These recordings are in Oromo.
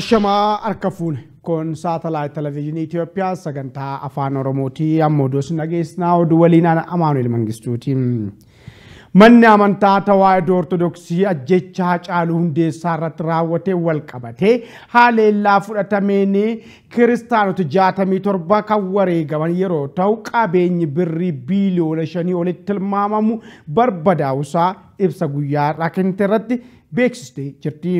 Ashamaa harka fuune kun saatalaayit televizhinii itiyoophiyaa sagantaa afaan Oromooti. Ammoo doosni nageessinaa oduu waliin Amaanuel Mangistuuti. Manni amantaa tawaayidoo Ortodoksii ajjechaa caalu hundeessaa irratti raawwatee wal haaleellaa fudhatameen kiristaanota jaatamii torba kan wareegaman yeroo ta'u qabeenyi birrii biiliyoona shanii olitti tilmaamamu barbadaa'usaa ibsa guyyaa raakinte irratti beeksistee jirti.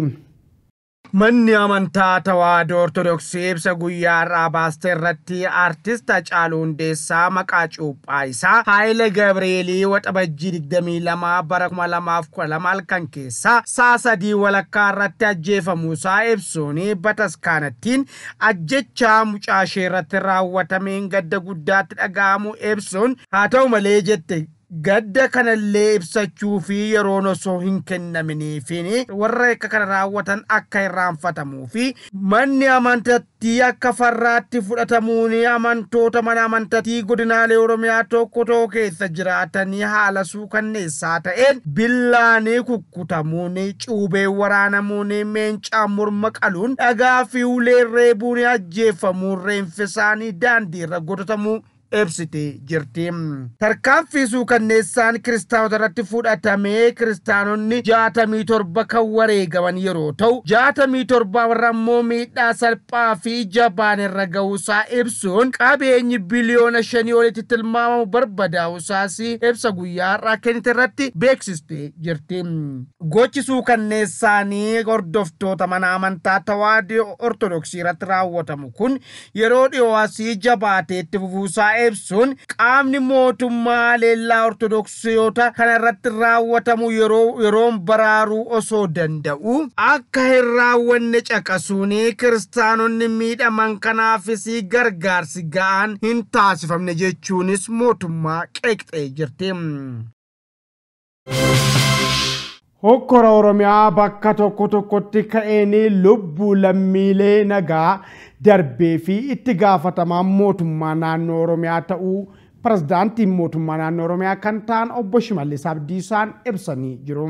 Manni amantaa Tawaahidoo Ortodoksii ibsa guyyaa har'aa baastee irratti artista caalu Hundeessaa maqaa cuuphaa isaa Haayile Gabreelii waxa bajjii 22 bara 2012 halkan keessaa sa'a sadii walakkaa irratti ajjeefamu isaa ibsuun bataskaanattiin ajjecha mucaashee irratti raawwatameen gadda guddaatti dhaga'amu ibsuun haa ta'u malee jette. gadda kanallee ibsachuu fi yeroon osoo hin kennaminiifi warra akka kana raawwatan akka raanfatamuu fi manni amantattii akka farraatti fudhatamuun amantoota mana amantatii godinaalee oromiyaa tokko tokko keessa jiraatanii haala suukanneessaa ta'een bilaanii kukkutamuun cuubeen waraanamuun meencaa morma qaluun dhagaa fi ulee reebuun ajjeefamuun reenfisaanii irra godotamuu ibsite jirti. Tarkaanfiisuu kanneessaan kiristaanota irratti fudhatamee kiristaanonni jaatamii torba kan wareegaman yeroo ta'u jaatamii torba warra immoo miidhaa salphaa fi jabaan irra ga'uusaa ibsuun qabeenyi biliyoona shanii olitti tilmaamamu barbadaa'usaas ibsa guyyaa har'aa kennite irratti beeksiste jirti. Gochisuu kanneessaanii hordoftoota mana amantaa tawaadii ortodoksii irratti raawwatamu kun yeroo dhiyoo asii jabaateetti fufuusaa ibsuun qaamni mootummaa leellaa ortodoksiyoota kana irratti raawwatamu yeroon baraaruu osoo danda'u akka hin raawwanne caqasuun kiristaanonni miidhaman kanaafis gargaarsi ga'an hin taasifamne jechuunis mootummaa qeeqxee jirti. Hokkora Oromiyaa bakka tokko tokkotti ka'een lammiilee nagaa darbee fi itti gaafatamaan mootummaa naannoo Oromiyaa ta'uu pirezidaantiin mootummaa naannoo Oromiyaa kan ta'an obbo Shimallis Abdiisaan ibsanii jiru.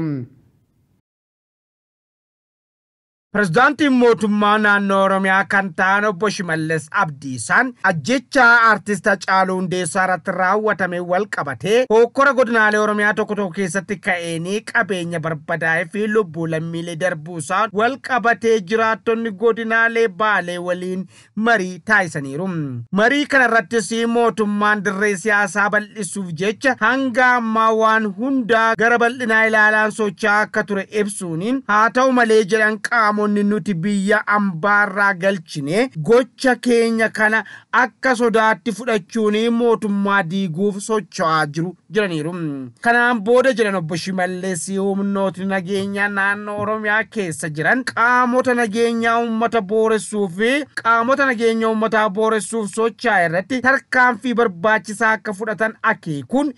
Pireezidaantiin mootummaa naannoo Oromiyaa kan ta'an obbo Shimallis Abdiisaan ajjecha aartist Hacaaluu Hundeessaa irratti raawwatame wal qabatee hokkora godinaalee Oromiyaa tokko tokko keessatti ka'eenii qabeenya barbadaa'ee fi lubbuu lammiilee darbuusaan wal qabatee jiraattonni godinaalee baalee waliin marii taasisaniiru. Marii kana si mootummaan dirree siyaasaa bal'isuuf jecha hanga ammaa waan hundaa gara bal'inaa ilaalaan socho'aa akka ture ibsuun haa malee jedhan qaama. namoonni nuti biyya ambaarraa galchine gocha keenya kana akka sodaatti fudhachuun mootummaa diiguuf socho'aa jiru jiraniiru. Kanaan booda jedhan obbo Shimallees humnooti nageenyaa naannoo Oromiyaa keessa jiran qaamota nageenya ummata booressuu fi qaamota nageenya uummataa boorressuuf socho'aa irratti tarkaanfii barbaachisaa akka fudhatan akeekuun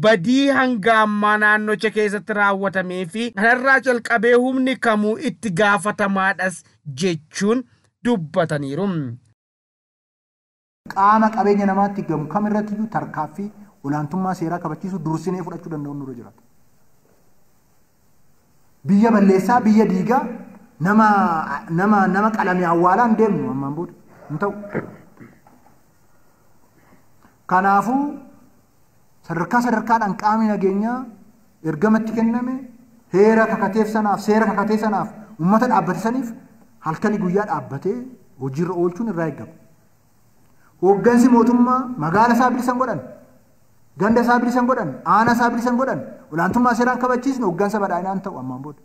badii hangaammaa naannocha keessatti raawwatamee fi kanarraa calqabee humni kamuu itti gaafata. baratamaadhas jechuun dubbataniiru. Qaama qabeenya namaatti gamu kamirratti iyyuu tarkaaffii olaantummaa seeraa kabachiisu dursinee fudhachuu danda'u nurra jiraata. Biyya balleessaa biyya diigaa nama qalame qalamee awwaalaa hin deemnu ammaan hin ta'u. Kanaafuu sadarkaa sadarkaadhaan qaamii nageenyaa ergamatti kenname heera kakateef seera kakatee sanaaf Uummata dhaabbate saniif halkanii guyyaa dhaabbatee hojiirra oolchuun irraa eegama. Hoggansi mootummaa magaala isaa bilisan godhan, ganda isaa bilisan godhan, aana isaa bilisan godhan, olaantummaa seeraan kabachiisne hooggansa badhaadhinaan ta'u ammaan booda.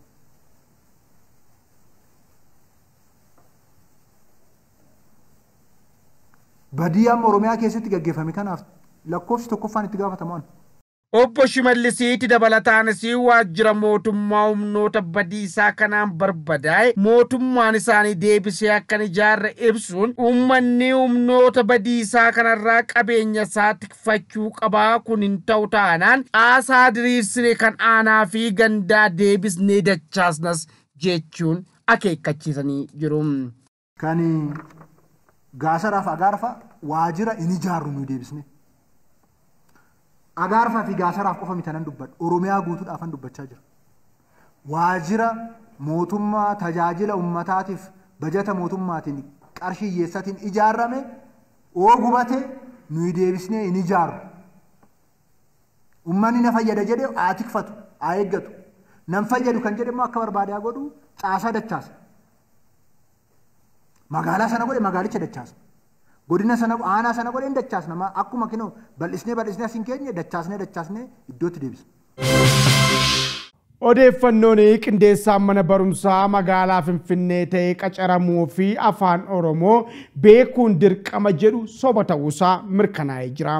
Badii amma Oromiyaa keessatti gaggeeffame kanaaf lakkoofsi tokkoffaan itti gaafatamu obbo dabalataan dabalataanis waajjira mootummaa humnoota badiisaa kanaan barbadaa'e mootummaan isaanii deebisee akkan ijaarre ibsuun ummanni humnoota badiisaa kanarraa qabeenya isaa tikfachuu qabaa kun hin ta'u taanaan asaa diriirsine kan aanaa fi gandaa deebisnee dachaasnas jechuun akeekkachiisanii jiru. Kan gaasaraaf agaarfa waajjira hin ijaarru nu deebisne. agaarfaa fi gaasaraaf qofa miti nan dubbadha. Oromiyaa guutuudhaaf nan dubbachaa jira. Waajira mootummaa tajaajila uummataatiif bajata mootummaatiin qarshii hiyyeessatiin ijaarame oo gubate nuyi deebisnee hin ijaaru Uummanni na fayyada jedhee haa tikfatu, haa eeggatu. Nan fayyadu kan jedhe immoo akka barbaade haa godhu caasaa dachaasa. Magaalaa sana godhe magaalicha dachaasa. godina sana aanaa sana godheen dachaasna akkuma kinoo bal'isnee bal'isnee as keenye dachaasnee dachaasnee iddootti deebisna. Odeeffannoon qindeessaan mana barumsaa magaalaa Finfinnee ta'ee qacaramuu fi afaan Oromoo beekuun dirqama jedhu soba ta'uusaa mirkanaa'ee jira.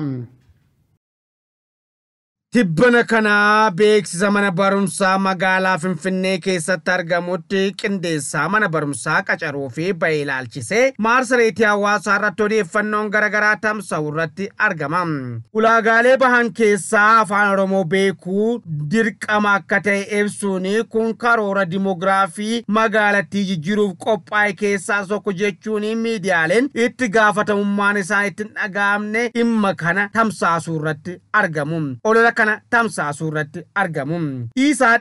Dibbana kanaa beeksisa mana barumsaa magaalaa Finfinnee keessatti argamutti qindeessaa mana barumsaa qacaruu fi bahee ilaalchisee maarsareetii hawaasaa irratti odeeffannoon garaagaraa tamsa'u irratti argama. Ulaagaalee bahan keessaa afaan Oromoo beekuu dirqama akka ta'e ibsuun kun karoora dimoogiraafii magaalattii jijjiruuf qophaa'e keessaa tokko jechuun miidiyaaleen itti gaafatamummaan isaan itti dhaga'amne dhimma kana tamsaasuu irratti argamu. kana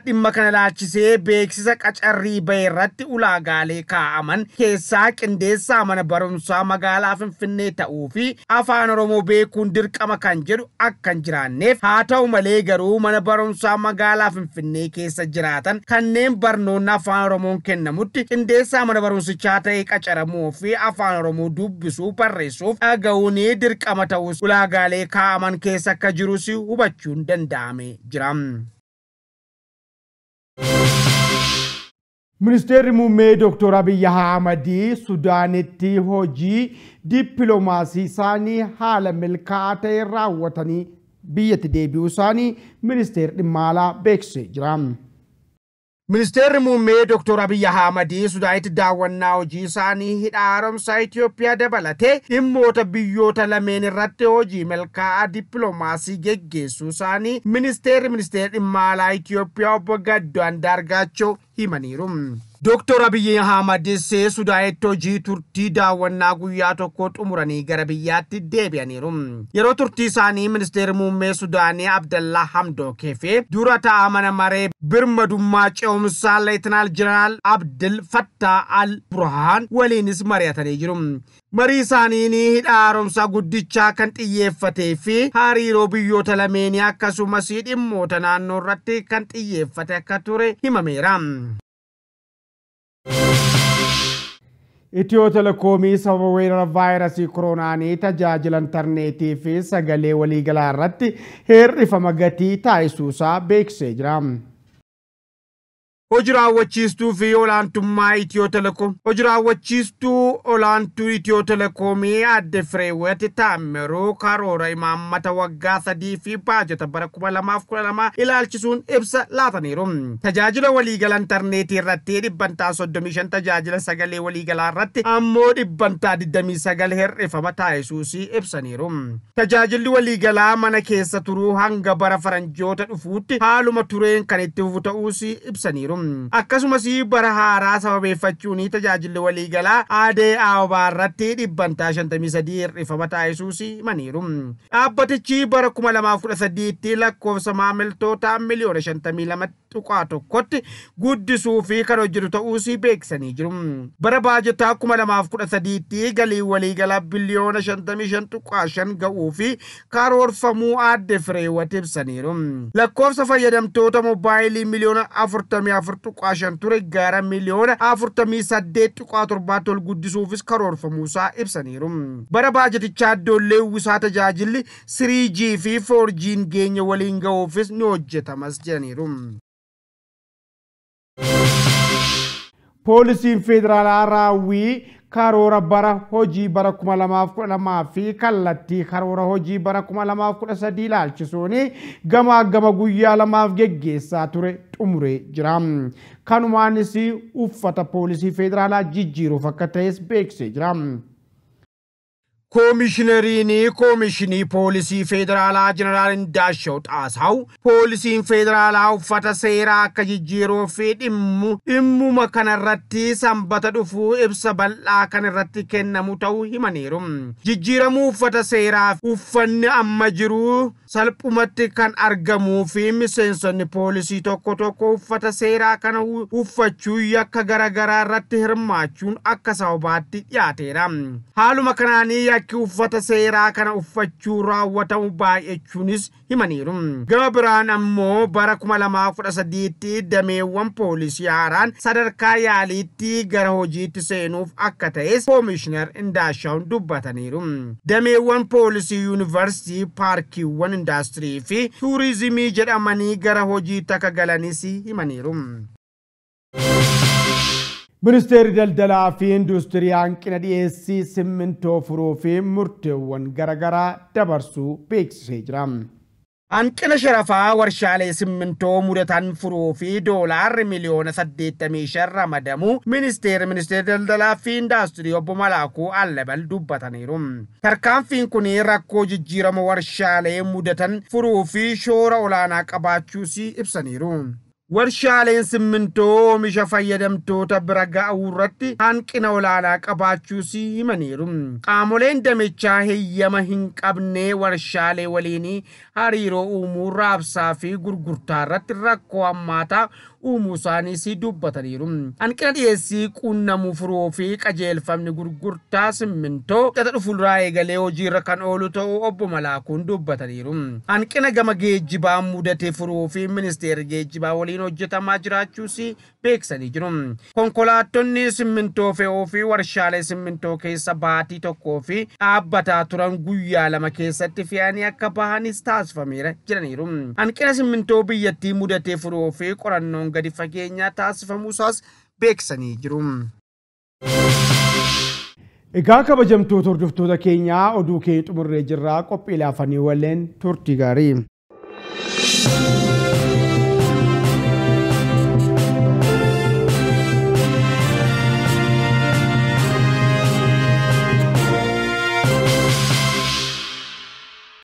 dhimma kana laachisee beeksisa qacarrii bahee irratti ulaagaalee kaa'aman keessaa qindeessaa mana barumsaa magaalaa Finfinnee ta'uu fi afaan Oromoo beekuun dirqama kan jedhu akka jiraanneef haa ta'u malee garuu mana barumsaa magaalaa Finfinnee keessa jiraatan kanneen barnoonni afaan Oromoon kennamutti qindeessaa mana barumsichaa ta'ee qacaramuu fi afaan Oromoo dubbisuu barreessuuf dhaga'uun dirqama ta'us ulaagaalee kaa'aman keessa akka jirus hubachuun danda'amee Ministeerri muummee Dr. Abiy Ahmadii Sudaanitti hojii dippiloomaasii isaanii haala milkaa'aa ta'een raawwatanii biyyatti deebi'uu isaanii ministeerri dhimma alaa beeksisee Ministeerri muummee Dr. Abiyyi Ahmadii itti daawwannaa hojii isaanii hidha aromsaa Itoophiyaa dabalatee dhimmoota biyyoota lameen irratti hojii milkaa'aa dippilomaasii geggeessuu isaanii ministeerri ministeera dhimma alaa Itoophiyaa obbo Gaddu Andaargaachoo himaniiru. Dooktar Abiyyi Ahmadis Sudaa ittoo hojii turtii daawwannaa guyyaa tokko xumuranii gara biyyaatti deebi'aniiru. Yeroo turtii isaanii ministeer muummee Sudaanii Abdallaa hamdoo keefee dura ta'a mana maree birmadummaa ce'umsaa Leetinaal Jeneraal Abdul Fattaa Al Burhaan waliinis mari'atanii jiru. Marii isaaniin hidha haaromsa guddichaa kan xiyyeeffatee fi hariiroo biyyoota lameenii akkasumas hidhimmoota naannoo irratti kan xiyyeeffate akka ture himameera. Itiyoo telekoomii sababa weerara vaayirasii koronaanii tajaajila intarneetii fi sagalee waliigalaa irratti heerrifama gatii taasisuusaa beeksee jira. hojii fi olaantummaa Itiyoo Telekoom. adda raawwachiistuu olaantuu Itiyoo Telekoomii adde Fireewwet karoora imaammata waggaa sadii fi baajata bara kuma lama ilaalchisuun ibsa laataniiru. Tajaajila waliigala intarneetii irratti dhibbantaa shan tajaajila sagalee waliigalaa irratti ammoo dhibbantaa diddamii sagalee hir'ifama taasisuusii ibsaniiru. Tajaajilli waliigalaa mana keessa turuu hanga bara faranjoota dhufuutti haaluma tureen kan itti fufu ta'uus ibsaniiru. Hmm. akkasumas bara haaraa sababeeffachuun tajaajilli waliigalaa aadee aabaa irratti dhibbantaa 53 hir'ifama taasisuus maniiru. Hmm. dhaabbatichi bara 2013 lakkoofsa maamiltoota miliyoona 52 tti. tuqaa tokkotti guddisuu fi kan hojjetu si beeksanii jiru. Mm. Bara baajetaa kuma lamaaf kudha sadiitti galii waliigalaa biliyoona shantamii shan tuqaa shan ga'uu fi karoorfamuu aadde fireewwati ibsaniiru. Mm. Lakkoofsa fayyadamtoota mobaayilii miliyoona afurtamii afur tuqaa shan ture gara miliyoona afurtamii saddeet tuqaa torbaatti ol guddisuufis karoorfamuusaa ibsaniiru. Mm. Bara baajetichaa ijoollee uwwisaa tajaajilli 3G fi 4G geenya waliin ga'uufis ni hojjetamas jedhaniiru. poolisiin federaalaa raawwii karoora bara hojii bara fi kallattii karoora hojii bara kuma ilaalchisuun gamaa gama guyyaa lamaaf geggeessaa ture xumuree jira. Kanumaanis uffata poolisii federaalaa jijjiiruuf akka ta'es beeksisee jira. koomishinariin koomishinii poolisii federaalaa jeneraal Daashaw xaasau poolisiin federaalaa uffata seeraa akka jijjiiruu fi dhimmu dhimmuma kanarratti sanbata dhufuu ibsa bal'aa kan irratti kennamu ta'uu himaniiru. Jijjiiramuu uffata seeraa uffanni amma jiru salphumatti kan argamuu fi miseensonni poolisii tokko tokko uffata seeraa kana uffachuu yakka garaagaraa irratti hirmaachuun akka sababaatti dhiyaateera. Haaluma kanaanii uffata seeraa kana uffachuu raawwatamu baay'echuunis himaniiru. Gama biraan ammoo bara 2013 dameewwan poolisii haaraan sadarkaa yaaliitti gara hojiitti seenuuf akka ta'es koomishinar Indaashaawun dubbataniiru. Dameewwan poolisii yuunivarsitii paarkiiwwan indastirii fi tuurizimii jedhamanii gara hojiitti akka galanis himaniiru. Ministeerri daldalaa fi industirii hanqina dhiyeessii simmintoo furuu fi murteewwan garaagaraa dabarsuu beeksisee jira. Hanqina sharafaa warshaalee simmintoo mudatan furuu fi doolaarri miliyoona 85 ramadamu ministeerri ministeera daldalaa fi industirii obbo Malaakuu Allabal dubbataniiru. Tarkaanfiin kun rakkoo jijjiirama warshaalee mudatan furuu fi shoora olaanaa qabaachuus ibsaniiru. warshaaleen simmintoo oomisha fayyadamtoota bira ga'uu irratti hanqina olaanaa qabaachuu himaniiru qaamoleen damechaa heeyyama hin qabnee warshaalee waliin hariiroo uumuu raabsaa fi gurgurtaa irratti rakkoo hammaataa uumuu si dubbataniiru. Hanqina dhiyeessii qunnamu furuu fi qajeelfamni gurgurtaa simmintoo dhata dhufuulraa eegalee hojiirra kan oolu ta'uu obbo Malaakuun dubbataniiru. Hanqina gama geejjibaa mudatee furuu fi ministeerri geejjibaa waliin hojjetamaa jiraachuus beekisanii jiru. Konkolaattonni simmintoo fe'oo fi warshaalee simmintoo keessa baatii tokkoo fi dhaabbataa turan guyyaa lama keessatti fe'anii akka bahanis taasifameera jiraniiru. Hanqina simmintoo biyyattii qorannoon gadi fageenya mm. taasifamuusaas beeksisanii jiru. Egaa kabajamtoota hordoftoota keenyaa oduu keenya xumurree jirraa qophii laafanii walleen turtii gaarii.